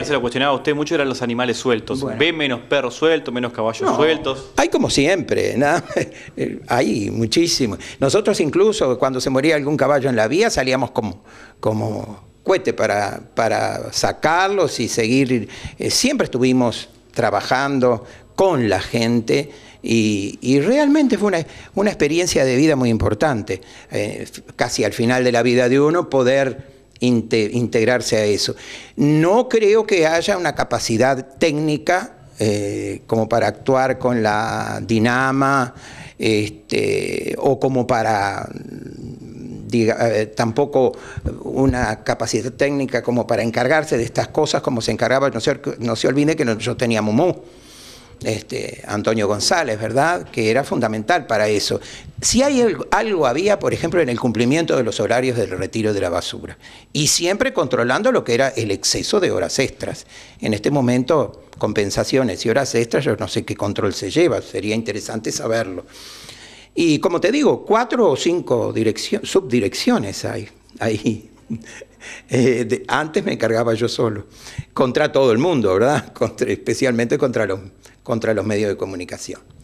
Eh, se lo cuestionaba usted mucho eran los animales sueltos. ¿Ve menos perros sueltos, menos caballos sueltos? Hay como siempre, nada, eh, hay muchísimo. Nosotros incluso cuando se moría algún caballo en la vía salíamos como, como cohete para, para sacarlos y seguir. Eh, siempre estuvimos trabajando con la gente y, realmente fue una, una, experiencia de vida muy importante. casi al final de la vida de uno poder integrarse a eso. No creo que haya una capacidad técnica eh, como para actuar con la dinama este, o como para Diga, eh, tampoco una capacidad técnica como para encargarse de estas cosas como se encargaba, no se, no olvide que nosotros teníamos Mu. Este, Antonio González, ¿verdad? Que era fundamental para eso. Si hay algo, había, por ejemplo, en el cumplimiento de los horarios del retiro de la basura. Y siempre controlando lo que era el exceso de horas extras. En este momento, compensaciones y horas extras, yo no sé qué control se lleva, sería interesante saberlo. Y como te digo, cuatro o cinco subdirecciones hay ahí Eh, antes me encargaba yo solo, contra todo el mundo, ¿verdad? especialmente contra los, contra los medios de comunicación.